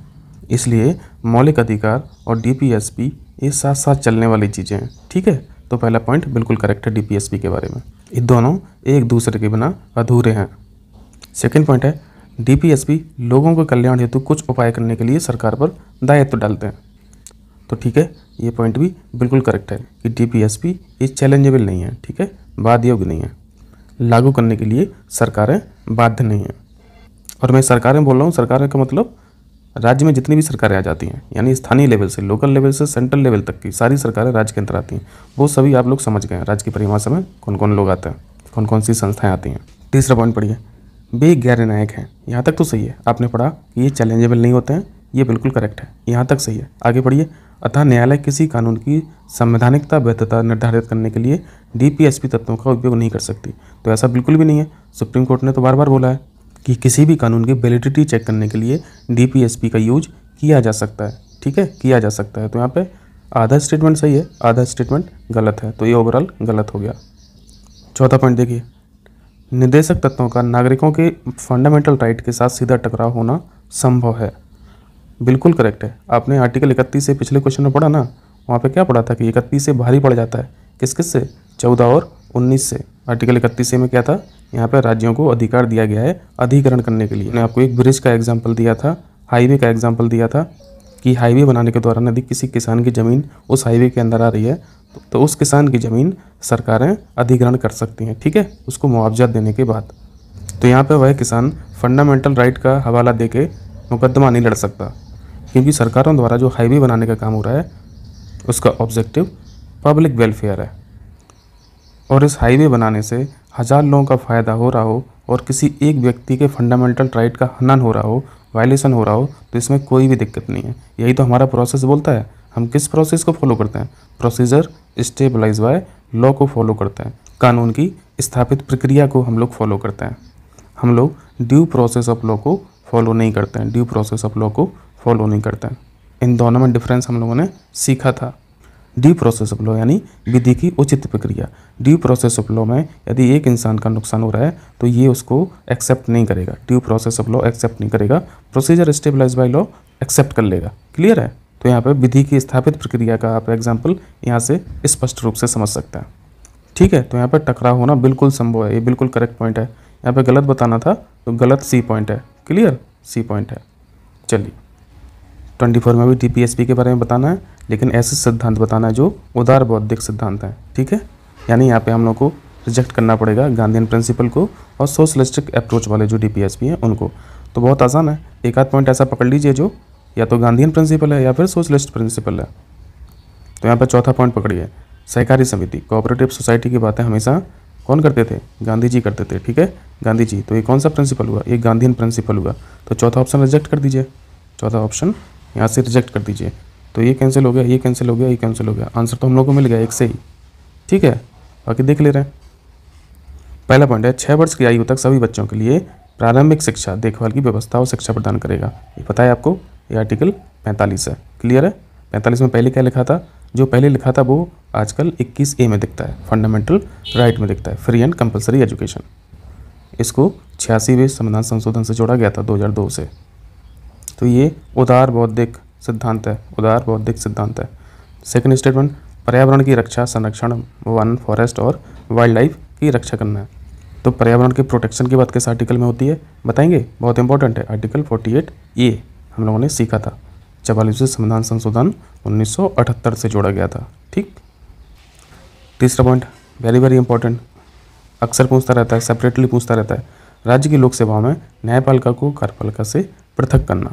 इसलिए मौलिक अधिकार और डीपीएसपी ये साथ साथ चलने वाली चीज़ें हैं ठीक है तो पहला पॉइंट बिल्कुल करेक्ट है डीपीएसपी के बारे में ये दोनों एक दूसरे के बिना अधूरे हैं सेकेंड पॉइंट है पी लोगों के कल्याण हेतु कुछ उपाय करने के लिए सरकार पर दायित्व तो डालते हैं तो ठीक है ये पॉइंट भी बिल्कुल करेक्ट है कि पी ये चैलेंजेबल नहीं है ठीक है बाध्योग्य नहीं है लागू करने के लिए सरकारें बाध्य नहीं हैं और मैं सरकार में बोल रहा हूँ सरकार का मतलब राज्य में जितनी भी सरकारें आ जाती हैं यानी स्थानीय लेवल से लोकल लेवल से सेंट्रल लेवल तक की सारी सरकारें राज्य के अंदर आती हैं वो सभी आप लोग समझ गए हैं राज्य की परिभाषा में कौन कौन लोग आते हैं कौन कौन सी संस्थाएं आती हैं तीसरा पॉइंट पढ़िए वे गैर निर्णायक हैं यहाँ तक तो सही है आपने पढ़ा कि ये चैलेंजेबल नहीं होते हैं ये बिल्कुल करेक्ट है यहाँ तक सही है आगे पढ़िए अतः न्यायालय किसी कानून की संवैधानिकता वैधता निर्धारित करने के लिए डी तत्वों का उपयोग नहीं कर सकती तो ऐसा बिल्कुल भी नहीं है सुप्रीम कोर्ट ने तो बार बार बोला है कि किसी भी कानून की वैलिडिटी चेक करने के लिए डीपीएसपी का यूज किया जा सकता है ठीक है किया जा सकता है तो यहाँ पे आधा स्टेटमेंट सही है आधा स्टेटमेंट गलत है तो ये ओवरऑल गलत हो गया चौथा पॉइंट देखिए निदेशक तत्वों का नागरिकों के फंडामेंटल राइट के साथ सीधा टकराव होना संभव है बिल्कुल करेक्ट है आपने आर्टिकल इकतीस से पिछले क्वेश्चन में पढ़ा ना वहाँ पे क्या पढ़ा था कि इकतीस से भारी पड़ जाता है किस किस से चौदह और उन्नीस से आर्टिकल इकतीस में क्या था यहाँ पर राज्यों को अधिकार दिया गया है अधिकरण करने के लिए मैंने आपको एक ब्रिज का एग्जाम्पल दिया था हाईवे का एग्जाम्पल दिया था कि हाईवे बनाने के दौरान यदि किसी किसान की ज़मीन उस हाईवे के अंदर आ रही है तो, तो उस किसान की ज़मीन सरकारें अधिग्रहण कर सकती हैं ठीक है उसको मुआवजा देने के बाद तो यहाँ पर वह किसान फंडामेंटल राइट का हवाला दे के मुकदमा नहीं लड़ सकता क्योंकि सरकारों द्वारा जो हाईवे बनाने का काम हो रहा है उसका ऑब्जेक्टिव पब्लिक वेलफेयर है और इस हाईवे बनाने से हज़ार लोगों का फ़ायदा हो रहा हो और किसी एक व्यक्ति के फंडामेंटल राइट का हनन हो रहा हो वायलेशन हो रहा हो तो इसमें कोई भी दिक्कत नहीं है यही तो हमारा प्रोसेस बोलता है हम किस प्रोसेस को फॉलो करते हैं प्रोसीजर स्टेबलाइज बाय लॉ को फॉलो करते हैं कानून की स्थापित प्रक्रिया को हम लोग फॉलो करते हैं हम लोग ड्यू प्रोसेस ऑफ लॉ को फॉलो नहीं करते हैं ड्यू प्रोसेस ऑफ लॉ को फॉलो नहीं करते हैं इन दोनों में डिफरेंस हम लोगों ने सीखा था डी प्रोसेस ऑफ लॉ यानी विधि की उचित प्रक्रिया ड्यू प्रोसेस ऑफ लॉ में यदि एक इंसान का नुकसान हो रहा है तो ये उसको एक्सेप्ट नहीं करेगा due process of law accept नहीं करेगा procedure established by law accept कर लेगा क्लियर है तो यहाँ पर विधि की स्थापित प्रक्रिया का आप एग्जाम्पल यहाँ से स्पष्ट रूप से समझ सकते हैं ठीक है तो यहाँ पर टकराव होना बिल्कुल संभव है ये बिल्कुल करेक्ट पॉइंट है यहाँ पर गलत बताना था तो गलत सी पॉइंट है क्लियर सी पॉइंट है चलिए ट्वेंटी फोर में भी डी के बारे में बताना है लेकिन ऐसे सिद्धांत बताना है जो उदार बौद्धिक सिद्धांत हैं ठीक है यानी यहाँ पे हम लोग को रिजेक्ट करना पड़ेगा गांधीन प्रिंसिपल को और सोशलिस्टिक अप्रोच वाले जो डी हैं उनको तो बहुत आसान है एक आध पॉइंट ऐसा पकड़ लीजिए जो या तो गांधीन प्रिंसिपल है या फिर सोशलिस्ट प्रिंसिपल है तो यहाँ पर चौथा पॉइंट पकड़िए सहकारी समिति कोऑपरेटिव सोसाइटी की बातें हमेशा कौन करते थे गांधी जी करते थे ठीक है गांधी जी तो ये कौन सा प्रिंसिपल हुआ ये गांधीन प्रिंसिपल हुआ तो चौथा ऑप्शन रिजेक्ट कर दीजिए चौथा ऑप्शन यहाँ से रिजेक्ट कर दीजिए तो ये कैंसिल हो गया ये कैंसिल हो गया ये कैंसिल हो गया आंसर तो हम लोग को मिल गया एक से ही ठीक है बाकी देख ले रहे हैं पहला पॉइंट है छः वर्ष की आयु तक सभी बच्चों के लिए प्रारंभिक शिक्षा देखभाल की व्यवस्था और शिक्षा प्रदान करेगा ये पता है आपको ये आर्टिकल पैंतालीस है क्लियर है पैंतालीस में पहले क्या लिखा था जो पहले लिखा था वो आजकल इक्कीस ए में दिखता है फंडामेंटल राइट में दिखता है फ्री एंड कंपलसरी एजुकेशन इसको छियासीवें संविधान संशोधन से जोड़ा गया था 2002 से तो ये उदार बौद्धिक सिद्धांत है उदार बौद्धिक सिद्धांत है सेकंड स्टेटमेंट पर्यावरण की रक्षा संरक्षण वन फॉरेस्ट और वाइल्ड लाइफ की रक्षा करना है तो पर्यावरण के प्रोटेक्शन की बात किस आर्टिकल में होती है बताएंगे बहुत इंपॉर्टेंट है आर्टिकल 48 ए हम लोगों ने सीखा था चवालीसवें संविधान संशोधन 1978 से जोड़ा गया था ठीक तीसरा पॉइंट वेरी वेरी इंपॉर्टेंट अक्सर पूछता रहता है सेपरेटली पूछता रहता है राज्य की लोक सेवाओं में न्यायपालिका को कार्यपालिका से पृथक करना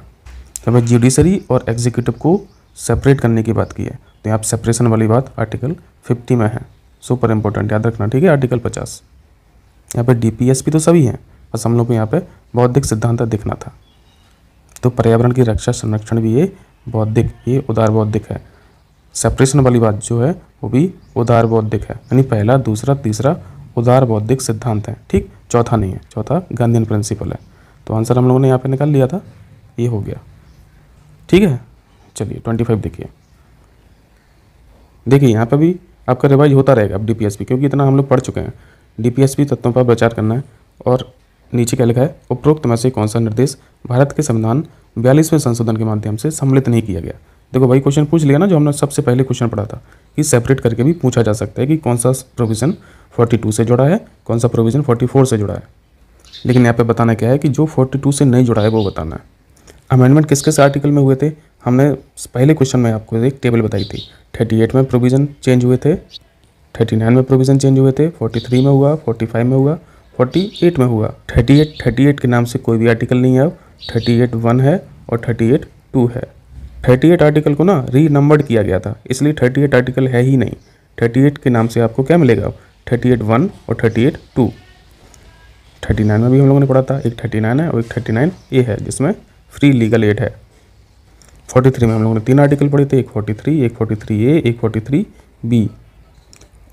तो हमें जुडिशरी और एग्जीक्यूटिव को सेपरेट करने की बात की है तो यहाँ पर सेपरेशन वाली बात आर्टिकल फिफ्टी में है सुपर इम्पोर्टेंट याद रखना ठीक है आर्टिकल पचास यहाँ पर डीपीएसपी तो सभी हैं बस हम लोग को यहाँ पर बौद्धिक सिद्धांत दिखना था तो पर्यावरण की रक्षा संरक्षण भी ये बौद्धिक ये उदार बौद्धिक है सेपरेशन वाली बात जो है वो भी उदार बौद्धिक है यानी पहला दूसरा तीसरा उदार बौद्धिक सिद्धांत है ठीक चौथा नहीं है चौथा गांधीन प्रिंसिपल है तो आंसर हम लोगों ने यहाँ पे निकाल लिया था ये हो गया ठीक है चलिए ट्वेंटी फाइव देखिए देखिए यहाँ पर भी आपका रिवाइज होता रहेगा अब डी क्योंकि इतना हम लोग पढ़ चुके हैं डी तत्वों पर विचार करना है और नीचे क्या लिखा है उपरोक्त में से कौन सा निर्देश भारत के संविधान बयालीसवें संशोधन के माध्यम से सम्मिलित नहीं किया गया देखो भाई क्वेश्चन पूछ लिया ना जो हमने सबसे पहले क्वेश्चन पढ़ा था कि सेपरेट करके भी पूछा जा सकता है कि कौन सा प्रोविज़न 42 से जुड़ा है कौन सा प्रोविज़न 44 से जुड़ा है लेकिन यहाँ पे बताना क्या है कि जो 42 से नहीं जुड़ा है वो बताना है अमेंडमेंट किस किस आर्टिकल में हुए थे हमने पहले क्वेश्चन में आपको एक टेबल बताई थी थर्टी एट में प्रोविज़न चेंज हुए थे थर्टी नाइन में प्रोविज़न चेंज हुए थे फोर्टी थ्री में हुआ फोर्टी फाइव में हुआ फोर्टी एट में हुआ थर्टी एट थर्टी एट के नाम से कोई भी आर्टिकल नहीं है अब थर्टी एट वन है और थर्टी एट टू है थर्टी एट आर्टिकल को ना री नंबर्ड किया गया था इसलिए थर्टी एट आर्टिकल है ही नहीं थर्टी एट के नाम से आपको क्या मिलेगा अब थर्टी एट वन और thirty eight two thirty nine में भी हम लोगों ने पढ़ा था एक थर्टी नाइन है और एक थर्टी नाइन ए है जिसमें फ्री लीगल एड है 43 में हम लोगों ने तीन आर्टिकल पढ़े थे एक 43, एक ए एक बी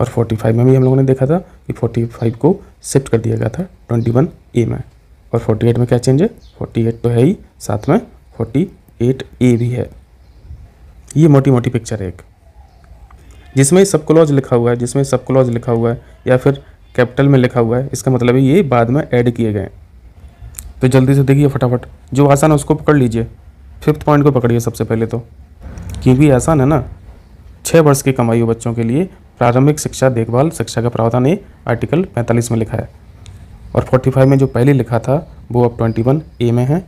और 45 में भी हम लोगों ने देखा था कि 45 को शिफ्ट कर दिया गया था ए में और 48 में क्या चेंज है 48 तो है ही साथ में ए भी है ये मोटी मोटी पिक्चर है एक जिसमें सब क्लॉज लिखा हुआ है जिसमें सब क्लॉज लिखा हुआ है या फिर कैपिटल में लिखा हुआ है इसका मतलब है ये बाद में ऐड किए गए हैं तो जल्दी से देखिए फटाफट जो आसान है उसको पकड़ लीजिए फिफ्थ पॉइंट को पकड़िए सबसे पहले तो क्योंकि आसान है ना छः वर्ष की कमाई हो बच्चों के लिए प्रारंभिक शिक्षा देखभाल शिक्षा का प्रावधान ये आर्टिकल 45 में लिखा है और 45 में जो पहले लिखा था वो अब 21 ए में है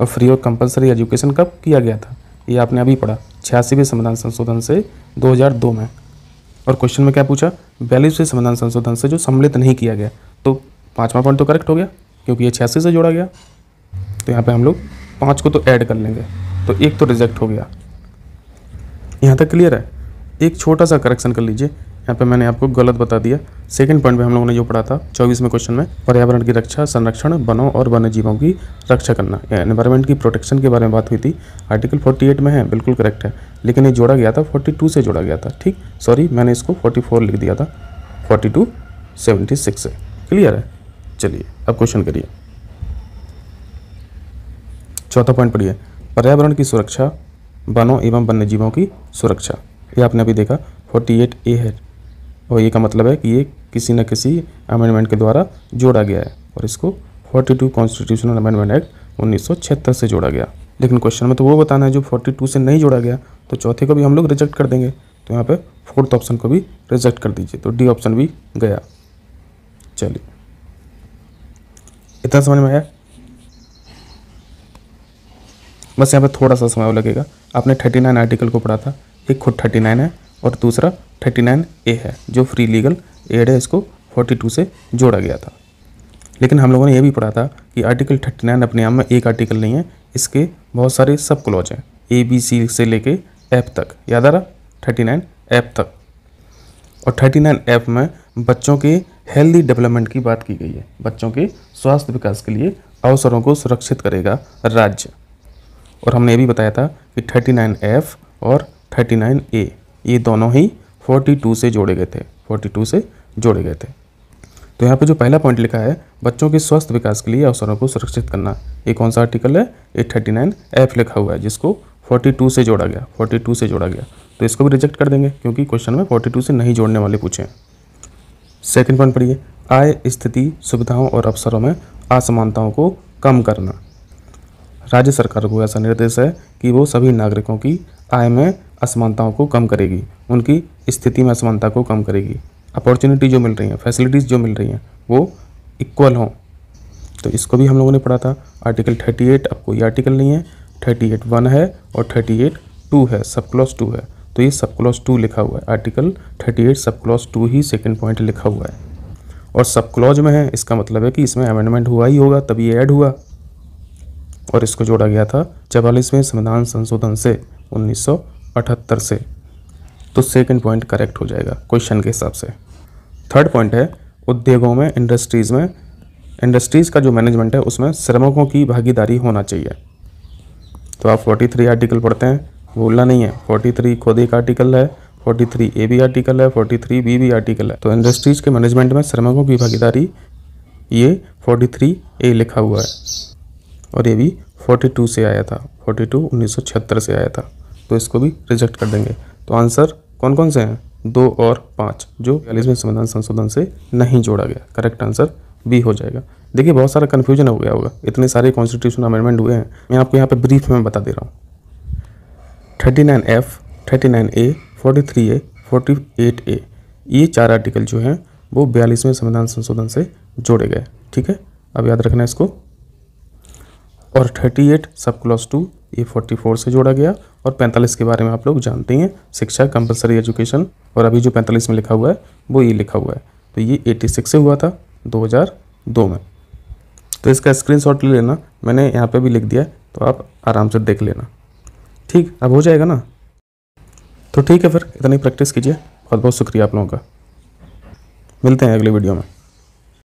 और फ्री और कंपलसरी एजुकेशन कब किया गया था ये आपने अभी पढ़ा छियासीवें संविधान संशोधन से 2002 में और क्वेश्चन में क्या पूछा बयालीसवें संविधान संशोधन से जो सम्मिलित नहीं किया गया तो पाँचवा पॉइंट तो करेक्ट हो गया क्योंकि ये छियासी से जोड़ा गया तो यहाँ पे हम लोग पाँच को तो ऐड कर लेंगे तो एक तो रिजेक्ट हो गया यहाँ तक क्लियर है एक छोटा सा करेक्शन कर लीजिए यहाँ पे मैंने आपको गलत बता दिया सेकंड पॉइंट पे हम लोगों ने जो पढ़ा था चौबीस में क्वेश्चन में पर्यावरण की रक्षा संरक्षण वनों और वन्य जीवों की रक्षा करना या एनवायरमेंट की प्रोटेक्शन के बारे में बात हुई थी आर्टिकल 48 में है बिल्कुल करेक्ट है लेकिन ये जोड़ा गया था 42 से जोड़ा गया था ठीक सॉरी मैंने इसको फोर्टी लिख दिया था फोर्टी टू से क्लियर है चलिए अब क्वेश्चन करिए चौथा पॉइंट पढ़िए पर्यावरण की सुरक्षा वनों एवं वन्य जीवों की सुरक्षा ये आपने अभी देखा 48 ए है और ये का मतलब है कि ये किसी न किसी अमेंडमेंट के द्वारा जोड़ा गया है और इसको 42 कॉन्स्टिट्यूशनल अमेंडमेंट एक्ट उन्नीस से जोड़ा गया लेकिन क्वेश्चन में तो वो बताना है जो 42 से नहीं जोड़ा गया तो चौथे को भी हम लोग रिजेक्ट कर देंगे तो यहाँ पर फोर्थ ऑप्शन को भी रिजेक्ट कर दीजिए तो डी ऑप्शन भी गया चलिए इतना समझ में आया बस यहाँ पे थोड़ा सा समय लगेगा आपने थर्टी नाइन आर्टिकल को पढ़ा था एक खुद थर्टी नाइन है और दूसरा थर्टी नाइन ए है जो फ्री लीगल एड है इसको फोर्टी टू से जोड़ा गया था लेकिन हम लोगों ने यह भी पढ़ा था कि आर्टिकल थर्टी नाइन अपने आप में एक आर्टिकल नहीं है इसके बहुत सारे सब क्लॉज हैं ए बी सी से लेके एप तक याद आ रहा थर्टी नाइन ऐप तक और 39 एफ में बच्चों की हेल्दी डेवलपमेंट की बात की गई है बच्चों के स्वास्थ्य विकास के लिए अवसरों को सुरक्षित करेगा राज्य और हमने ये भी बताया था कि 39 एफ और 39 ए ये दोनों ही 42 से जोड़े गए थे 42 से जोड़े गए थे तो यहाँ पे जो पहला पॉइंट लिखा है बच्चों के स्वास्थ्य विकास के लिए अवसरों को सुरक्षित करना ये कौन सा आर्टिकल है ये थर्टी नाइन एफ लिखा हुआ है जिसको फोर्टी टू से जोड़ा गया फोर्टी टू से जोड़ा गया तो इसको भी रिजेक्ट कर देंगे क्योंकि क्वेश्चन में फोर्टी टू से नहीं जोड़ने वाले पूछे सेकेंड पॉइंट पढ़िए आय स्थिति सुविधाओं और अवसरों में असमानताओं को कम करना राज्य सरकार को ऐसा निर्देश है कि वो सभी नागरिकों की आय में असमानताओं को कम करेगी उनकी स्थिति में असमानता को कम करेगी अपॉर्चुनिटी जो मिल रही हैं फैसिलिटीज़ जो मिल रही हैं वो इक्वल हों तो इसको भी हम लोगों ने पढ़ा था आर्टिकल 38 अब कोई आर्टिकल नहीं है 38 वन है और 38 टू है सब क्लॉस टू है तो ये सब क्लॉज टू लिखा हुआ है article thirty eight sub clause two ही सेकेंड पॉइंट लिखा हुआ है और सब क्लॉज में है इसका मतलब है कि इसमें अमेंडमेंट हुआ ही होगा तभी ऐड हुआ और इसको जोड़ा गया था चवालीसवें संविधान संशोधन से 1978 से तो सेकेंड पॉइंट करेक्ट हो जाएगा क्वेश्चन के हिसाब से थर्ड पॉइंट है उद्योगों में इंडस्ट्रीज़ में इंडस्ट्रीज़ का जो मैनेजमेंट है उसमें श्रमिकों की भागीदारी होना चाहिए तो आप 43 आर्टिकल पढ़ते हैं बोलना नहीं है फोर्टी थ्री खुद एक आर्टिकल है फोर्टी थ्री ए भी आर्टिकल है फोर्टी थ्री बी भी आर्टिकल है तो इंडस्ट्रीज के मैनेजमेंट में श्रमिकों की भागीदारी ये फोर्टी थ्री ए लिखा हुआ है और ये भी फोर्टी टू से आया था फोर्टी टू उन्नीस सौ छिहत्तर से आया था तो इसको भी रिजेक्ट कर देंगे तो आंसर कौन कौन से हैं दो और पाँच जो बयालीसवें संविधान संशोधन से नहीं जोड़ा गया करेक्ट आंसर बी हो जाएगा देखिए बहुत सारा कन्फ्यूजन हो गया होगा इतने सारे कॉन्स्टिट्यूशन अमेंडमेंट हुए हैं मैं आपको यहाँ पे ब्रीफ में बता दे रहा हूँ thirty nine F thirty nine A forty three A forty eight A ये चार आर्टिकल जो हैं वो बयालीसवें संविधान संशोधन से जोड़े गए ठीक है अब याद रखना है इसको और thirty eight sub clause two ये फोर्टी फोर से जोड़ा गया और पैंतालीस के बारे में आप लोग जानते हैं शिक्षा कंपलसरी एजुकेशन और अभी जो पैंतालीस में लिखा हुआ है वो ये लिखा हुआ है तो ये एट्टी सिक्स से हुआ था दो हज़ार दो में तो इसका स्क्रीनशॉट ले लेना मैंने यहाँ पे भी लिख दिया तो आप आराम से देख लेना ठीक अब हो जाएगा ना तो ठीक है फिर इतनी प्रैक्टिस कीजिए बहुत बहुत शुक्रिया आप लोगों का मिलते हैं अगले वीडियो में